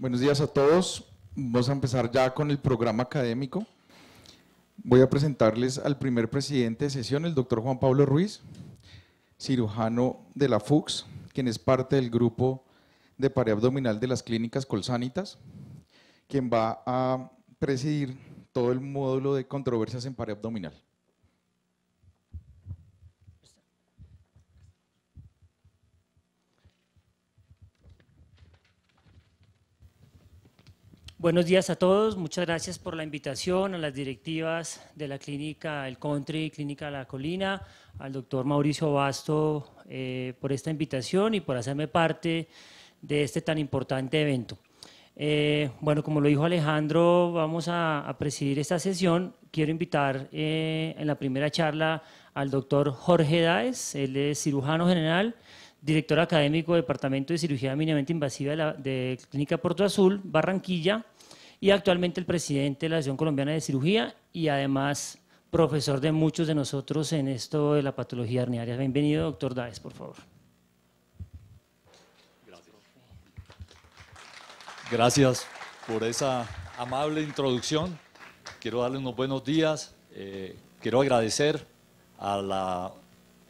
Buenos días a todos. Vamos a empezar ya con el programa académico. Voy a presentarles al primer presidente de sesión, el doctor Juan Pablo Ruiz, cirujano de la FUX, quien es parte del grupo de pared abdominal de las clínicas Colsanitas, quien va a presidir todo el módulo de controversias en pared abdominal. Buenos días a todos, muchas gracias por la invitación a las directivas de la clínica El Country, Clínica La Colina, al doctor Mauricio Basto eh, por esta invitación y por hacerme parte de este tan importante evento. Eh, bueno, como lo dijo Alejandro, vamos a, presidir esta sesión. Quiero invitar eh, en la primera charla al doctor Jorge Daes, él es cirujano general, director académico del Departamento de Cirugía Mínimamente Invasiva de, la, Clínica Puerto Azul, Barranquilla, y actualmente el presidente de la Asociación Colombiana de Cirugía y además profesor de muchos de nosotros en esto de la patología herniaria. Bienvenido, doctor Daes, por favor. Gracias. Gracias por esa amable introducción. Quiero darle unos buenos días. Eh, quiero agradecer a la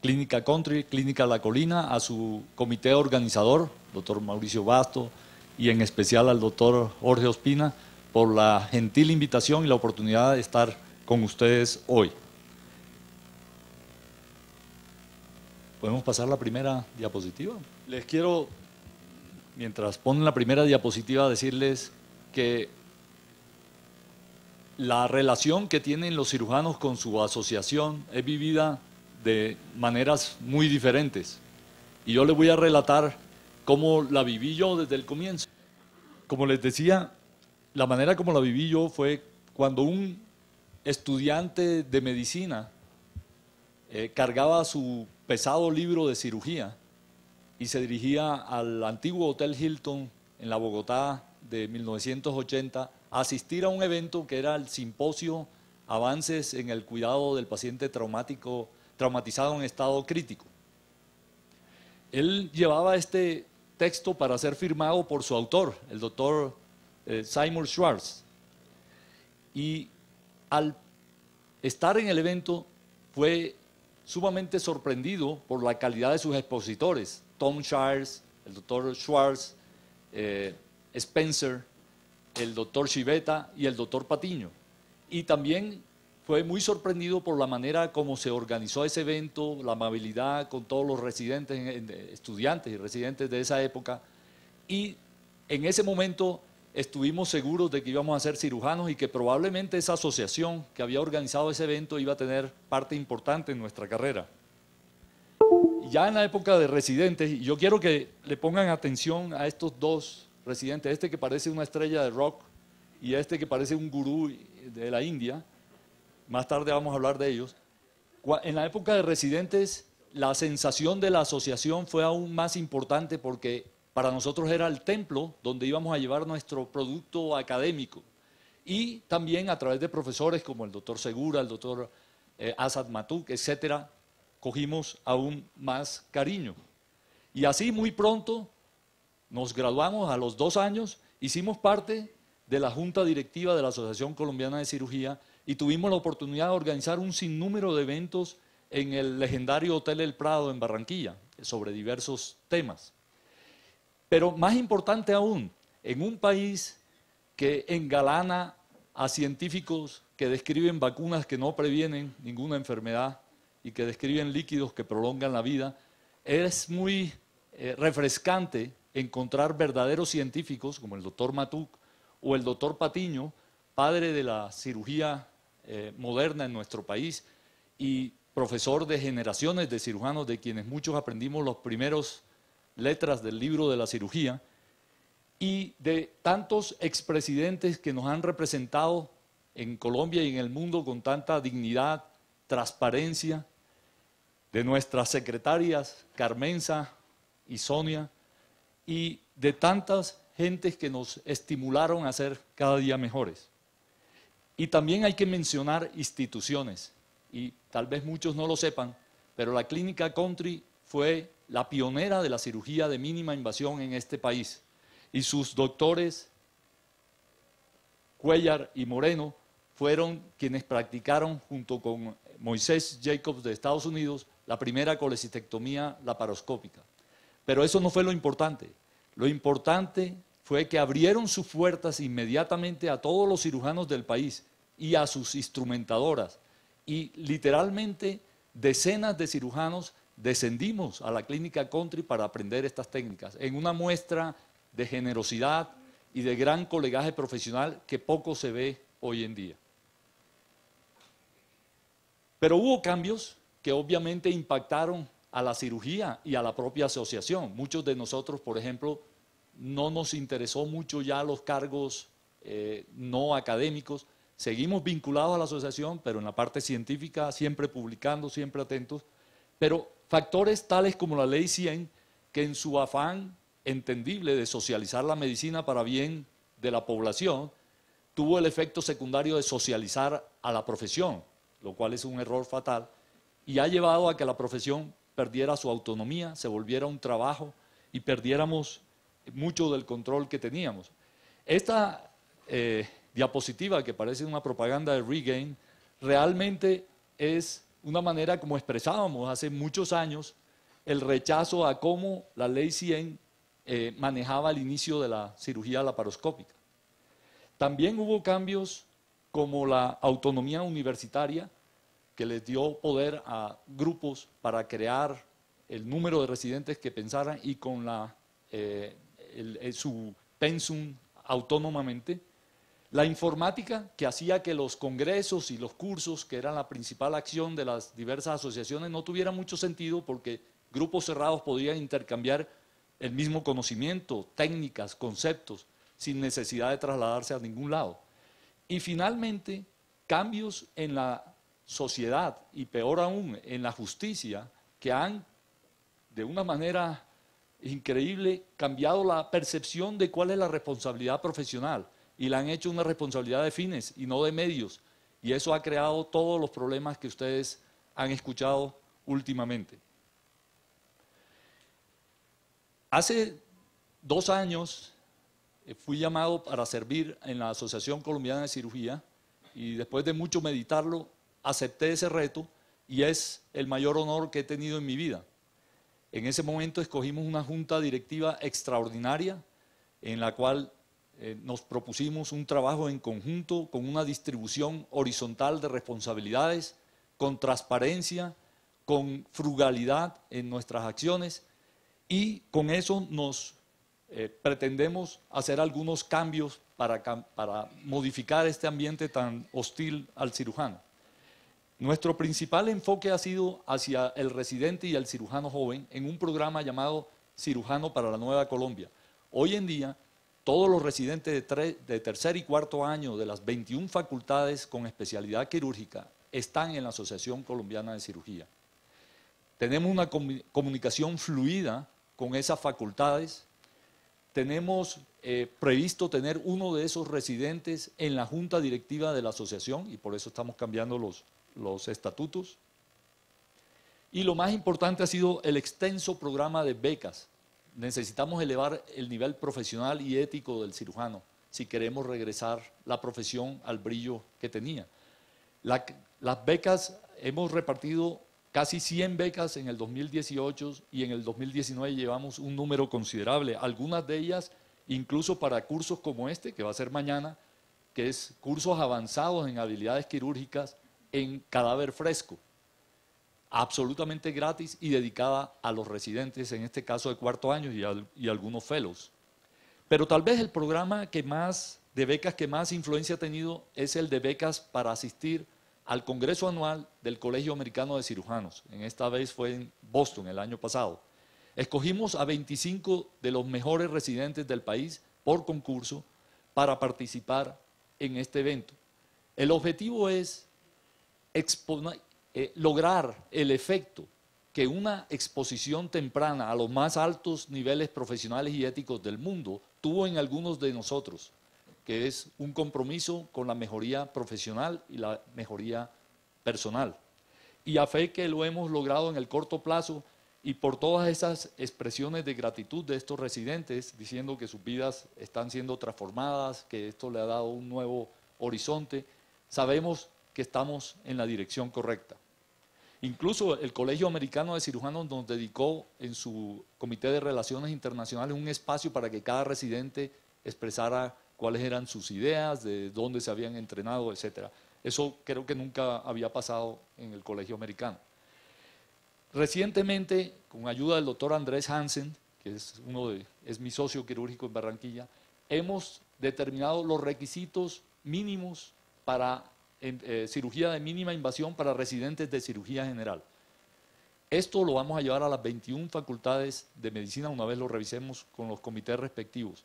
Clínica Country, Clínica La Colina, a su comité organizador, doctor Mauricio Basto, y en especial al doctor Jorge Ospina, por la gentil invitación y la oportunidad de estar con ustedes hoy. ¿Podemos pasar la primera diapositiva? Les quiero, mientras ponen la primera diapositiva, decirles que la relación que tienen los cirujanos con su asociación es vivida de maneras muy diferentes. Y yo les voy a relatar cómo la viví yo desde el comienzo. Como les decía, la manera como la viví yo fue cuando un estudiante de medicina eh, cargaba su pesado libro de cirugía y se dirigía al antiguo Hotel Hilton en la Bogotá de 1980 a asistir a un evento que era el simposio Avances en el cuidado del paciente traumático traumatizado en estado crítico. Él llevaba este texto para ser firmado por su autor, el doctor eh, Seymour Simon Schwartz. Y al estar en el evento fue sumamente sorprendido por la calidad de sus expositores, Tom Shires, el doctor Schwartz, eh, Spencer, el doctor Chiveta y el doctor Patiño. Y también fue muy sorprendido por la manera como se organizó ese evento, la amabilidad con todos los residentes, estudiantes y residentes de esa época. Y en ese momento estuvimos seguros de que íbamos a ser cirujanos y que probablemente esa asociación que había organizado ese evento iba a tener parte importante en nuestra carrera. Ya en la época de residentes, y yo quiero que le pongan atención a estos dos residentes, este que parece una estrella de rock y este que parece un gurú de la India, más tarde vamos a hablar de ellos, en la época de residentes la sensación de la asociación fue aún más importante porque para nosotros era el templo donde íbamos a llevar nuestro producto académico. Y también a través de profesores como el doctor Segura, el doctor eh, Asad Matuk, etcétera, cogimos aún más cariño. Y así muy pronto nos graduamos a los dos años, hicimos parte de la junta directiva de la Asociación Colombiana de Cirugía y tuvimos la oportunidad de organizar un sinnúmero de eventos en el legendario Hotel El Prado en Barranquilla, sobre diversos temas. Pero más importante aún, en un país que engalana a científicos que describen vacunas que no previenen ninguna enfermedad y que describen líquidos que prolongan la vida, es muy eh, refrescante encontrar verdaderos científicos como el doctor Matuk o el doctor Patiño, padre de la cirugía eh, moderna en nuestro país y profesor de generaciones de cirujanos, de quienes muchos aprendimos las primeras letras del libro de la cirugía, y de tantos expresidentes que nos han representado en Colombia y en el mundo con tanta dignidad, transparencia, de nuestras secretarias Carmenza y Sonia, y de tantas gentes que nos estimularon a ser cada día mejores. Y también hay que mencionar instituciones, y tal vez muchos no lo sepan, pero la Clínica Country fue la pionera de la cirugía de mínima invasión en este país. Y sus doctores, Cuellar y Moreno, fueron quienes practicaron junto con Moisés Jacobs de Estados Unidos la primera colecistectomía laparoscópica. Pero eso no fue lo importante. Lo importante fue que abrieron sus puertas inmediatamente a todos los cirujanos del país y a sus instrumentadoras. Y literalmente decenas de cirujanos descendimos a la clínica country para aprender estas técnicas, en una muestra de generosidad y de gran colegaje profesional que poco se ve hoy en día. Pero hubo cambios que obviamente impactaron a la cirugía y a la propia asociación. Muchos de nosotros, por ejemplo, no nos interesó mucho ya los cargos eh, no académicos, Seguimos vinculados a la asociación, pero en la parte científica, siempre publicando, siempre atentos. Pero factores tales como la ley 100, que en su afán entendible de socializar la medicina para bien de la población, tuvo el efecto secundario de socializar a la profesión, lo cual es un error fatal, y ha llevado a que la profesión perdiera su autonomía, se volviera un trabajo y perdiéramos mucho del control que teníamos. Esta eh, diapositiva que parece una propaganda de Regain, realmente es una manera como expresábamos hace muchos años el rechazo a cómo la ley 100 eh, manejaba el inicio de la cirugía laparoscópica. También hubo cambios como la autonomía universitaria, que les dio poder a grupos para crear el número de residentes que pensaran y con la, eh, eh, su pensum autónomamente. La informática, que hacía que los congresos y los cursos, que eran la principal acción de las diversas asociaciones, no tuvieran mucho sentido porque grupos cerrados podían intercambiar el mismo conocimiento, técnicas, conceptos, sin necesidad de trasladarse a ningún lado. Y finalmente, cambios en la sociedad y peor aún en la justicia que han de una manera increíble cambiado la percepción de cuál es la responsabilidad profesional y la han hecho una responsabilidad de fines y no de medios. Y eso ha creado todos los problemas que ustedes han escuchado últimamente. Hace dos años eh, fui llamado para servir en la Asociación Colombiana de Cirugía y después de mucho meditarlo acepté ese reto y es el mayor honor que he tenido en mi vida. En ese momento escogimos una junta directiva extraordinaria en la cual eh, nos propusimos un trabajo en conjunto con una distribución horizontal de responsabilidades, con transparencia, con frugalidad en nuestras acciones y con eso nos eh, pretendemos hacer algunos cambios para, para modificar este ambiente tan hostil al cirujano. Nuestro principal enfoque ha sido hacia el residente y el cirujano joven en un programa llamado Cirujano para la Nueva Colombia. Hoy en día todos los residentes de, tercer y cuarto año de las 21 facultades con especialidad quirúrgica están en la Asociación Colombiana de Cirugía. Tenemos una comunicación fluida con esas facultades. Tenemos eh, previsto tener uno de esos residentes en la junta directiva de la asociación y por eso estamos cambiando los estatutos. Y lo más importante ha sido el extenso programa de becas necesitamos elevar el nivel profesional y ético del cirujano si queremos regresar la profesión al brillo que tenía. las becas, hemos repartido casi 100 becas en el 2018 y en el 2019 llevamos un número considerable, algunas de ellas incluso para cursos como este, que va a ser mañana, que es cursos avanzados en habilidades quirúrgicas en cadáver fresco absolutamente gratis y dedicada a los residentes, en este caso de cuarto año y, algunos fellows. Pero tal vez el programa que más de becas que más influencia ha tenido es el de becas para asistir al Congreso Anual del Colegio Americano de Cirujanos. En esta vez fue en Boston el año pasado. Escogimos a 25 de los mejores residentes del país por concurso para participar en este evento. El objetivo es exponer, eh, lograr el efecto que una exposición temprana a los más altos niveles profesionales y éticos del mundo tuvo en algunos de nosotros, que es un compromiso con la mejoría profesional y la mejoría personal. Y a fe que lo hemos logrado en el corto plazo y por todas esas expresiones de gratitud de estos residentes, diciendo que sus vidas están siendo transformadas, que esto le ha dado un nuevo horizonte, sabemos que estamos en la dirección correcta. Incluso el Colegio Americano de Cirujanos nos dedicó en su Comité de Relaciones Internacionales un espacio para que cada residente expresara cuáles eran sus ideas, de dónde se habían entrenado, etc. Eso creo que nunca había pasado en el Colegio Americano. Recientemente, con ayuda del doctor Andrés Hansen, que es, uno de, es mi socio quirúrgico en Barranquilla, hemos determinado los requisitos mínimos para eh, cirugía de mínima invasión para residentes de cirugía general. Esto lo vamos a llevar a las 21 facultades de medicina una vez lo revisemos con los comités respectivos.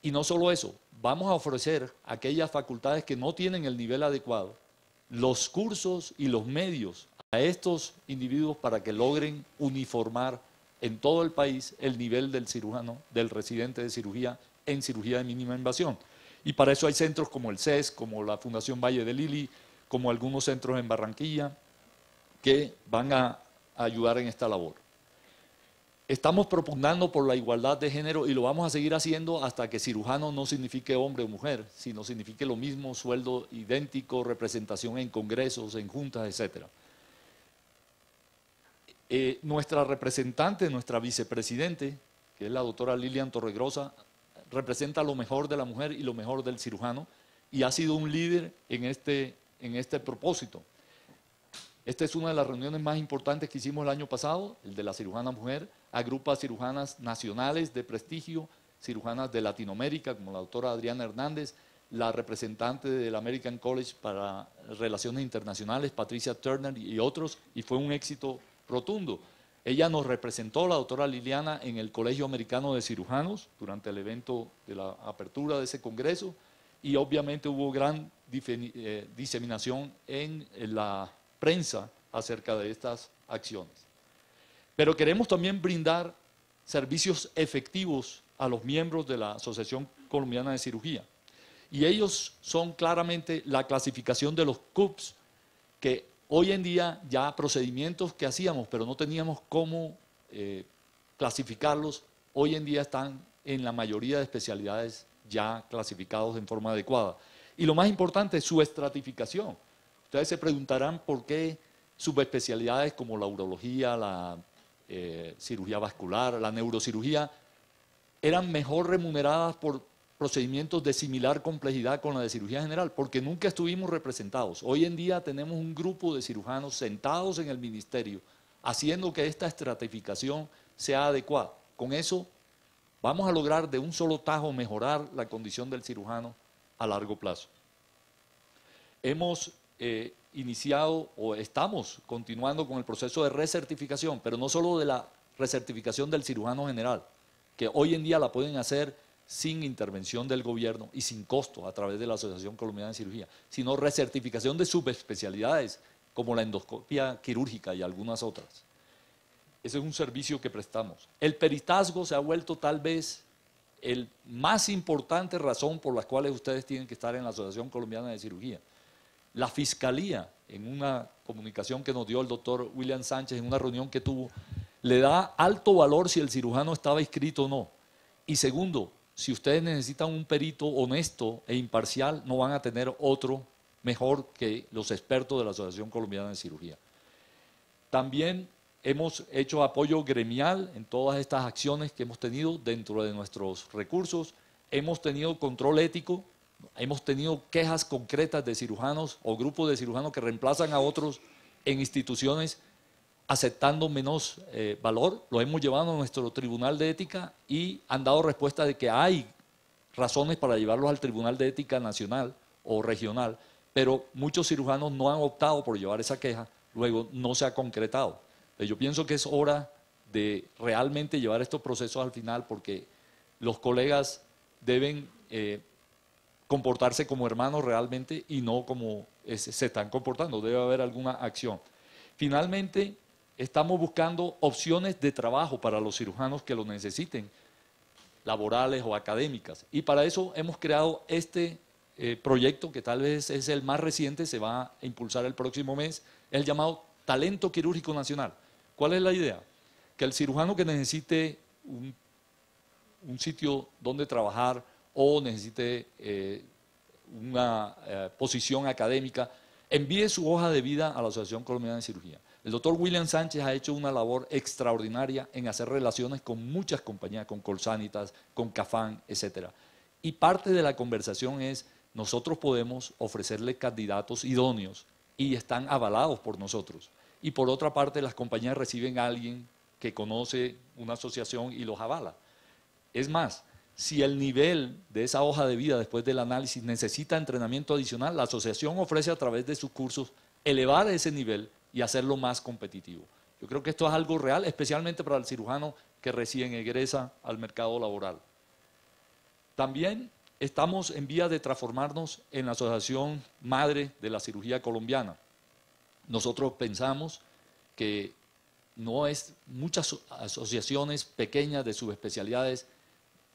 Y no solo eso, vamos a ofrecer a aquellas facultades que no tienen el nivel adecuado los cursos y los medios a estos individuos para que logren uniformar en todo el país el nivel del cirujano, del residente de cirugía en cirugía de mínima invasión. Y para eso hay centros como el CES, como la Fundación Valle de Lili, como algunos centros en Barranquilla, que van a ayudar en esta labor. Estamos propugnando por la igualdad de género y lo vamos a seguir haciendo hasta que cirujano no signifique hombre o mujer, sino signifique lo mismo, sueldo idéntico, representación en congresos, en juntas, etc. Eh, nuestra representante, nuestra vicepresidente, que es la doctora Lilian Torregrosa, representa lo mejor de la mujer y lo mejor del cirujano y ha sido un líder en este, en este propósito. Esta es una de las reuniones más importantes que hicimos el año pasado, el de la cirujana mujer, agrupa cirujanas nacionales de prestigio, cirujanas de Latinoamérica, como la doctora Adriana Hernández, la representante del American College para Relaciones Internacionales, Patricia Turner y otros, y fue un éxito rotundo. Ella nos representó, la doctora Liliana, en el Colegio Americano de Cirujanos durante el evento de la apertura de ese congreso y obviamente hubo gran eh, diseminación en, en la prensa acerca de estas acciones. Pero queremos también brindar servicios efectivos a los miembros de la Asociación Colombiana de Cirugía. Y ellos son claramente la clasificación de los CUPS que Hoy en día ya procedimientos que hacíamos, pero no teníamos cómo eh, clasificarlos, hoy en día están en la mayoría de especialidades ya clasificados en forma adecuada. Y lo más importante es su estratificación. Ustedes se preguntarán por qué subespecialidades como la urología, la eh, cirugía vascular, la neurocirugía, eran mejor remuneradas por procedimientos de similar complejidad con la de cirugía general, porque nunca estuvimos representados. Hoy en día tenemos un grupo de cirujanos sentados en el ministerio, haciendo que esta estratificación sea adecuada. Con eso vamos a lograr de un solo tajo mejorar la condición del cirujano a largo plazo. Hemos eh, iniciado o estamos continuando con el proceso de recertificación, pero no solo de la recertificación del cirujano general, que hoy en día la pueden hacer sin intervención del gobierno y sin costo a través de la Asociación Colombiana de Cirugía, sino recertificación de subespecialidades como la endoscopia quirúrgica y algunas otras. Ese es un servicio que prestamos. El peritazgo se ha vuelto tal vez el más importante razón por la cual ustedes tienen que estar en la Asociación Colombiana de Cirugía. La Fiscalía, en una comunicación que nos dio el doctor William Sánchez en una reunión que tuvo, le da alto valor si el cirujano estaba inscrito o no. Y segundo, si ustedes necesitan un perito honesto e imparcial, no van a tener otro mejor que los expertos de la Asociación Colombiana de Cirugía. También hemos hecho apoyo gremial en todas estas acciones que hemos tenido dentro de nuestros recursos. Hemos tenido control ético, hemos tenido quejas concretas de cirujanos o grupos de cirujanos que reemplazan a otros en instituciones aceptando menos eh, valor, lo hemos llevado a nuestro tribunal de ética y han dado respuesta de que hay razones para llevarlos al tribunal de ética nacional o regional, pero muchos cirujanos no han optado por llevar esa queja, luego no se ha concretado. Eh, yo pienso que es hora de realmente llevar estos procesos al final porque los colegas deben eh, comportarse como hermanos realmente y no como se están comportando, debe haber alguna acción. Finalmente, estamos buscando opciones de trabajo para los cirujanos que lo necesiten, laborales o académicas. Y para eso hemos creado este eh, proyecto que tal vez es el más reciente, se va a impulsar el próximo mes, el llamado Talento Quirúrgico Nacional. ¿Cuál es la idea? Que el cirujano que necesite un, sitio donde trabajar o necesite eh, una eh, posición académica, envíe su hoja de vida a la Asociación Colombiana de Cirugía. El doctor William Sánchez ha hecho una labor extraordinaria en hacer relaciones con muchas compañías, con Colsanitas, con Cafán, etc. Y parte de la conversación es, nosotros podemos ofrecerle candidatos idóneos y están avalados por nosotros. Y por otra parte, las compañías reciben a alguien que conoce una asociación y los avala. Es más, si el nivel de esa hoja de vida después del análisis necesita entrenamiento adicional, la asociación ofrece a través de sus cursos elevar ese nivel y hacerlo más competitivo. Yo creo que esto es algo real, especialmente para el cirujano que recién egresa al mercado laboral. También estamos en vía de transformarnos en la Asociación Madre de la Cirugía Colombiana. Nosotros pensamos que no es muchas asociaciones pequeñas de subespecialidades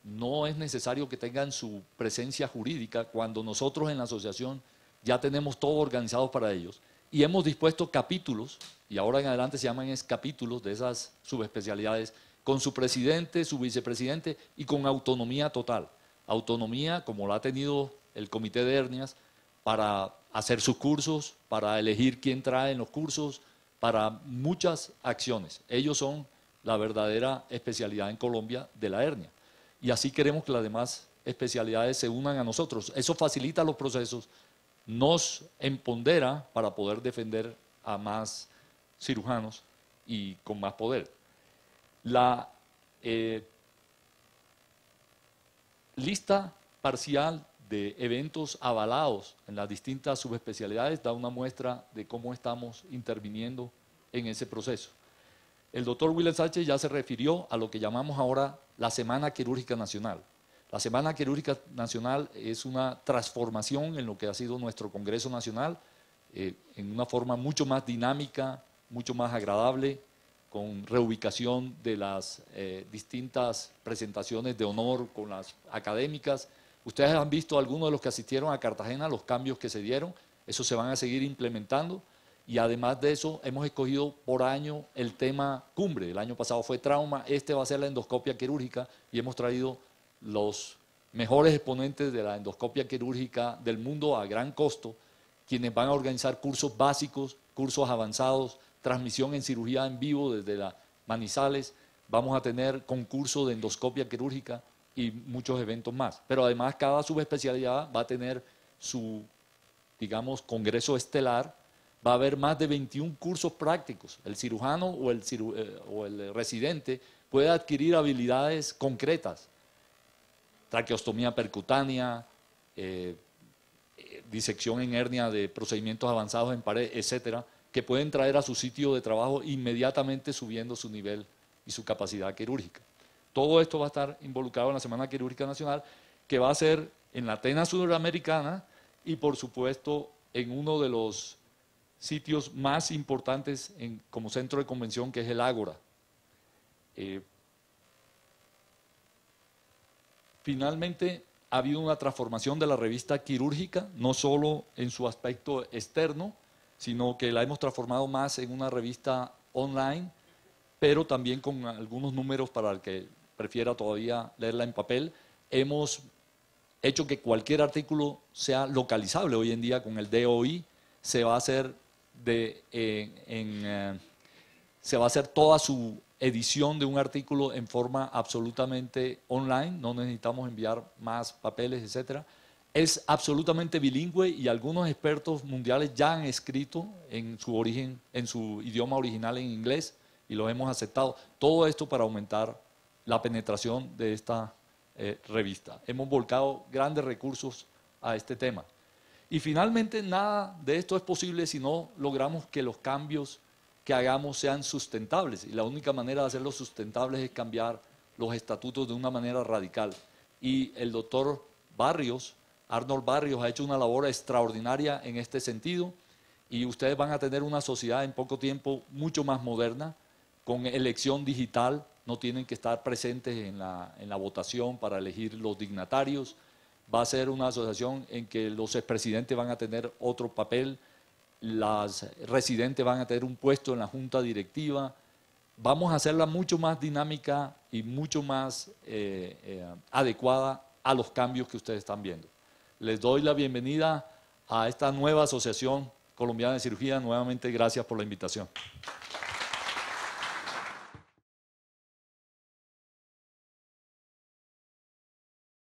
no es necesario que tengan su presencia jurídica cuando nosotros en la asociación ya tenemos todo organizado para ellos y hemos dispuesto capítulos, y ahora en adelante se llaman capítulos de esas subespecialidades, con su presidente, su vicepresidente y con autonomía total. Autonomía como la ha tenido el comité de hernias para hacer sus cursos, para elegir quién trae en los cursos, para muchas acciones. Ellos son la verdadera especialidad en Colombia de la hernia. Y así queremos que las demás especialidades se unan a nosotros. Eso facilita los procesos, nos empodera para poder defender a más cirujanos y con más poder. La eh, lista parcial de eventos avalados en las distintas subespecialidades da una muestra de cómo estamos interviniendo en ese proceso. El doctor William Sánchez ya se refirió a lo que llamamos ahora la Semana Quirúrgica Nacional. La Semana Quirúrgica Nacional es una transformación en lo que ha sido nuestro Congreso Nacional, eh, en una forma mucho más dinámica, mucho más agradable, con reubicación de las eh, distintas presentaciones de honor con las académicas. Ustedes han visto algunos de los que asistieron a Cartagena, los cambios que se dieron, Eso se van a seguir implementando y además de eso hemos escogido por año el tema cumbre. El año pasado fue trauma, este va a ser la endoscopia quirúrgica y hemos traído los mejores exponentes de la endoscopia quirúrgica del mundo a gran costo, quienes van a organizar cursos básicos, cursos avanzados, transmisión en cirugía en vivo desde la Manizales, vamos a tener concurso de endoscopia quirúrgica y muchos eventos más. Pero además cada subespecialidad va a tener su, digamos, congreso estelar, va a haber más de 21 cursos prácticos. El cirujano o el, eh, o el residente puede adquirir habilidades concretas traqueostomía percutánea, eh, eh, disección en hernia de procedimientos avanzados en pared, etcétera, que pueden traer a su sitio de trabajo inmediatamente subiendo su nivel y su capacidad quirúrgica. Todo esto va a estar involucrado en la Semana Quirúrgica Nacional, que va a ser en la Atena Sudamericana y, por supuesto, en uno de los sitios más importantes como centro de convención, que es el Ágora. Eh, finalmente ha habido una transformación de la revista quirúrgica, no solo en su aspecto externo, sino que la hemos transformado más en una revista online, pero también con algunos números para el que prefiera todavía leerla en papel. Hemos hecho que cualquier artículo sea localizable hoy en día con el DOI, se va a hacer de, eh, eh, se va a toda su edición de un artículo en forma absolutamente online, no necesitamos enviar más papeles, etcétera. Es absolutamente bilingüe y algunos expertos mundiales ya han escrito en su origen, en su idioma original en inglés y lo hemos aceptado. Todo esto para aumentar la penetración de esta eh, revista. Hemos volcado grandes recursos a este tema. Y finalmente, nada de esto es posible si no logramos que los cambios que hagamos sean sustentables. Y la única manera de hacerlos sustentables es cambiar los estatutos de una manera radical. Y el doctor Barrios, Arnold Barrios, ha hecho una labor extraordinaria en este sentido y ustedes van a tener una sociedad en poco tiempo mucho más moderna, con elección digital, no tienen que estar presentes en la, votación para elegir los dignatarios. Va a ser una asociación en que los expresidentes van a tener otro papel las residentes van a tener un puesto en la junta directiva, vamos a hacerla mucho más dinámica y mucho más eh, eh, adecuada a los cambios que ustedes están viendo. Les doy la bienvenida a esta nueva Asociación Colombiana de Cirugía. Nuevamente, gracias por la invitación.